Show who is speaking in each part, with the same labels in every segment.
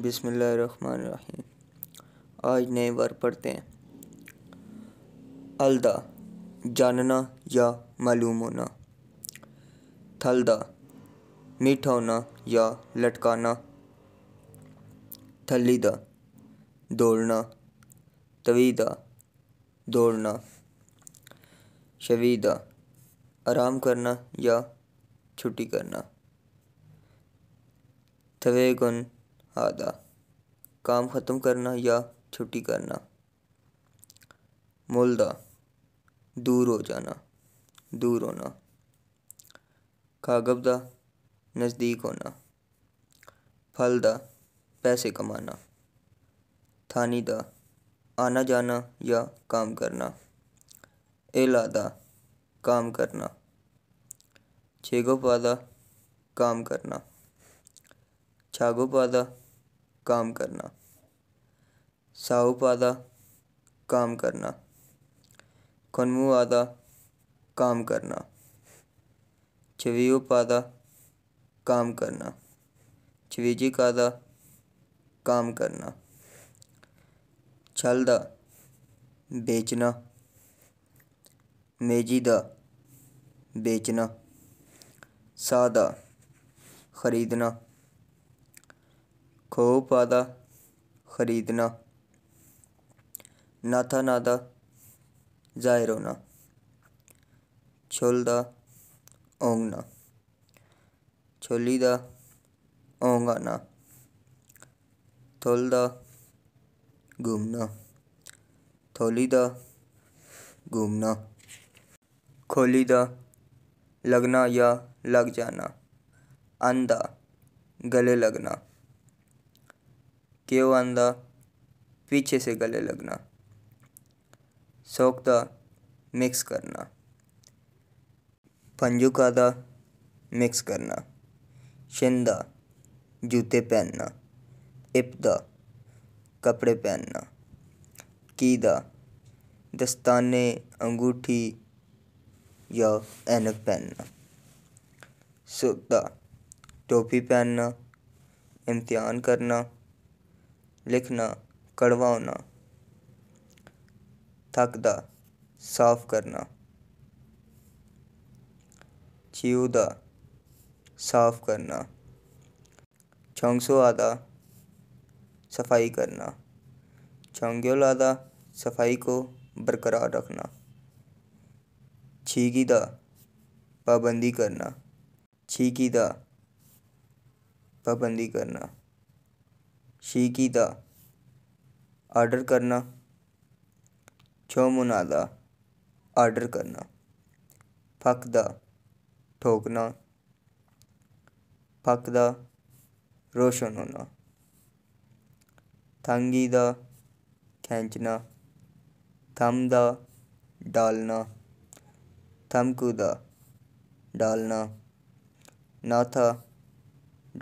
Speaker 1: बिसमीम आज नए वर्ग पढ़ते हैं अलदा जानना या मालूम होना थलदा मीठा होना या लटकाना थलीदा दौड़ना तवीदा दौड़ना शवीदा आराम करना या छुट्टी करना थवेगन आदा काम ख़त्म करना या छुट्टी करना मुलदा दूर हो जाना दूर होना खागब का नज़दीक होना फल का पैसे कमाना थानी का आना जाना या काम करना एलादा काम करना छेगो का काम करना छागो पादा काम करना पादा काम करना आदा काम करना पादा काम करना कादा काम करना छलदा बेचना मेजी दा बेचना सादा ख़रीदना खूब आदा खरीदना नाथा नादा जाहिर होना छोलदा ओंगना छोली दा ओंगाना थोलदा घूमना थोली दा घूमना खोली दा लगना या लग जाना अंधा गले लगना केव आंदा पीछे से गले लगना सोखता मिक्स करना पंजू मिक्स करना शिंदा जूते पहनना इपदा कपड़े पहनना कीदा दस्ताने अंगूठी या ऐनक पहनना सुखदा टोपी पहनना इम्तिहान करना लिखना कड़वाना थकदा साफ करना चियूदा साफ करना आदा सफाई करना आदा सफाई को बरकरार रखना दा पाबंदी करना छीकी दा पाबंदी करना शीकी का ऑर्डर करना छोमुनादा आर्डर करना फकदा ठोकना फकदा रोशन होना खेंचना थम का डालना थमकुदा डालना नाथा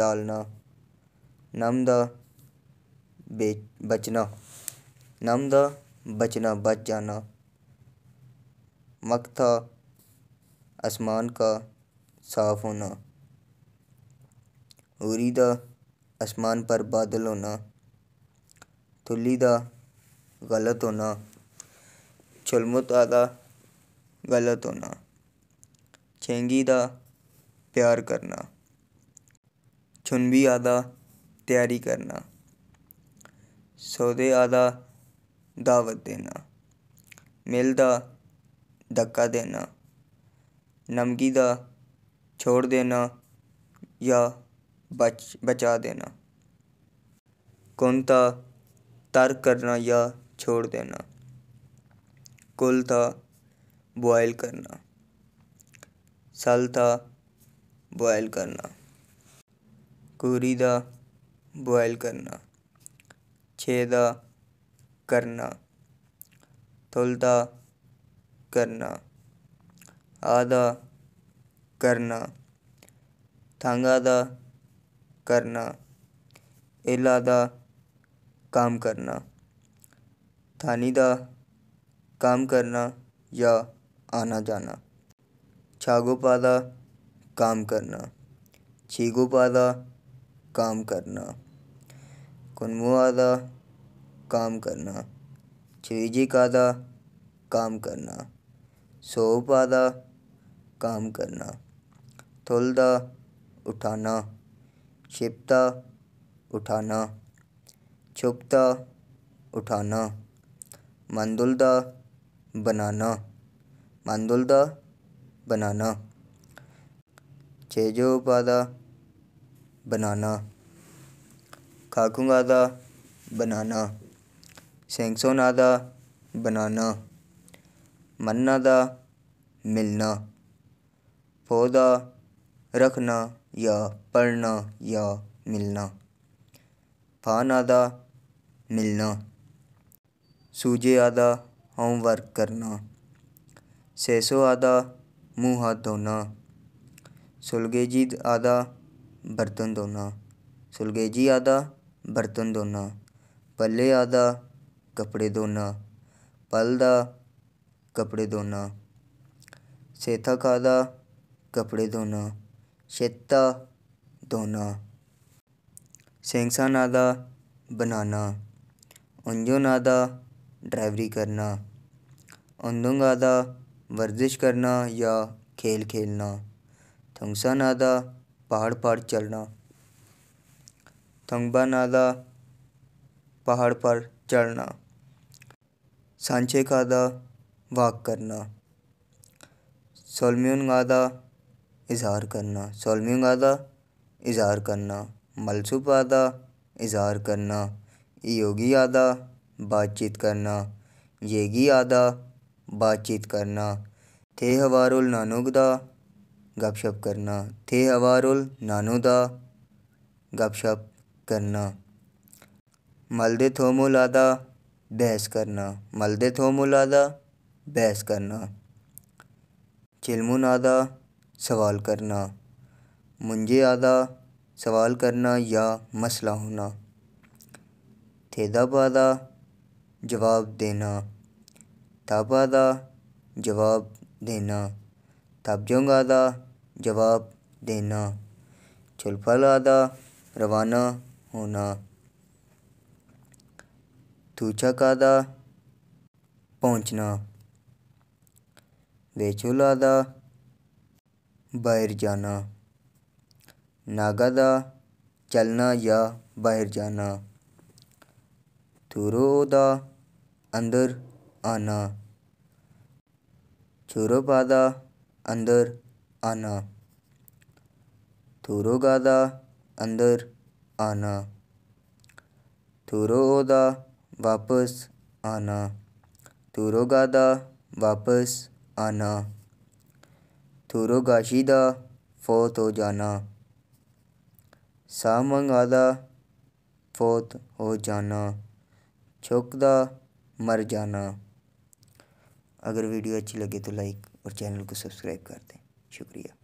Speaker 1: डालना नमदा बचना नमदा बचना बच जाना मक्था आसमान का साफ होना उरी दा आसमान पर बादल होना थुली दा गलत होना छुलमुता दा गलत होना छेंगी दा प्यार करना छुनबी आदा तैयारी करना सौदे आदा दावत देना मिल दा धक्का देना नमकी का छोड़ देना या बच बचा देना कुंता तर्क करना या छोड़ देना कुल था बॉयल करना सल था बॉयल करना कूरी का बॉयल करना छेद करना तुलदा करना आधा करना थांगादा करना इलादा काम करना थानीदा काम करना या आना जाना छागोपादा काम करना छीगोपादा काम करना कुनबुआ का काम करना छीजिका दा काम करना सोपा दा काम करना थुलदा उठाना छिपता उठाना छुपता उठाना मंदुलदा बनाना मंदुलदा बनाना छेजो पादा बनाना खाकुंग आदा बनाना सेंगसोन आदा बनाना मन्ना दा मिलना पौधा रखना या पढ़ना या मिलना फान आदा मिलना सूजे आदा होमवर्क करना सेसो आदा मुँह हाथ धोना सुलगेजी आदा बर्तन धोना सुलगेजी आदा बर्तन धोना पल्ले आदा कपड़े धोना पल दा कपड़े धोना सेथा खादा कपड़े धोना छेता धोना सेंसा नादा बनाना उंजो नादा ड्राइवरी करना उन्दुंग आदा वर्जिश करना या खेल खेलना थुंगसा नादा पहाड़ पहाड़ चलना तंगबा नादा पहाड़ पर चढ़ना सांचे कादा वाक करना सोलम्यून गादा इजहार करना सोलम्यून गादा इजहार करना मलसुप आदा इजहार करना योगी आदा बातचीत करना येगी आदा बातचीत करना थे हवारुल नानुगदा गपशप करना थे हवारुल नानुदा गपशप करना मलदे थोमुलादा बहस करना मलदे थोमुलादा बहस करना चिलमुन आदा सवाल करना मुंजे आदा सवाल करना या मसला होना थेदाबादा जवाब देना तब आदा जवाब देना तब आदा जवाब देना आदा रवाना होना तुचका दा पहुँचना वेचोला दा बाहर जाना नागा दा चलना या बाहर जाना थुरो दा अंदर आना छुरोपा पादा अंदर आना थुरोगा अंदर आना तुरोदा वापस आना तुरोगा वापस आना तुरोगाशी दा फौत हो जाना सामंगा दा फौत हो जाना छोक मर जाना अगर वीडियो अच्छी लगे तो लाइक और चैनल को सब्सक्राइब कर दें शुक्रिया